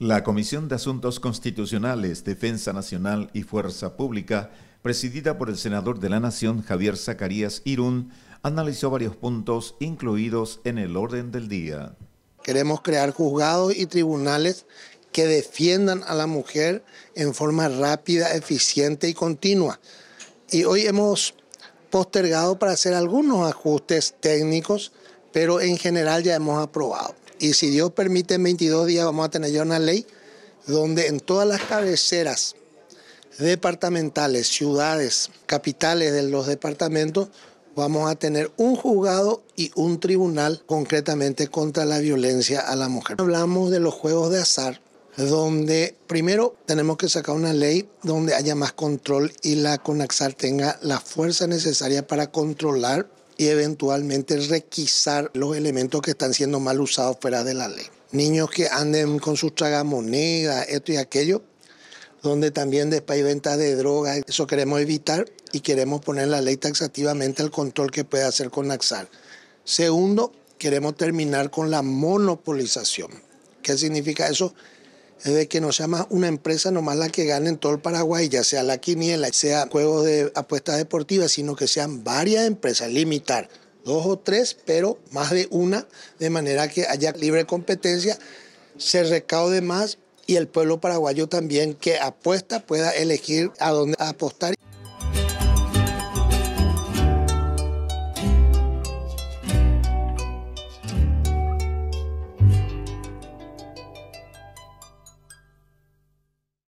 La Comisión de Asuntos Constitucionales, Defensa Nacional y Fuerza Pública, presidida por el senador de la Nación Javier Zacarías Irún, analizó varios puntos incluidos en el orden del día. Queremos crear juzgados y tribunales que defiendan a la mujer en forma rápida, eficiente y continua. Y hoy hemos postergado para hacer algunos ajustes técnicos, pero en general ya hemos aprobado. Y si Dios permite, en 22 días vamos a tener ya una ley donde en todas las cabeceras departamentales, ciudades, capitales de los departamentos, vamos a tener un juzgado y un tribunal concretamente contra la violencia a la mujer. Hablamos de los juegos de azar, donde primero tenemos que sacar una ley donde haya más control y la CONAXAR tenga la fuerza necesaria para controlar y eventualmente requisar los elementos que están siendo mal usados fuera de la ley. Niños que anden con sus tragamonedas, esto y aquello, donde también después hay ventas de drogas, eso queremos evitar y queremos poner la ley taxativamente al control que puede hacer con Axar. Segundo, queremos terminar con la monopolización. ¿Qué significa eso? es de que no sea más una empresa nomás la que gane en todo el Paraguay, ya sea la quiniela, sea juegos de apuestas deportivas, sino que sean varias empresas, limitar dos o tres, pero más de una, de manera que haya libre competencia, se recaude más y el pueblo paraguayo también que apuesta pueda elegir a dónde apostar.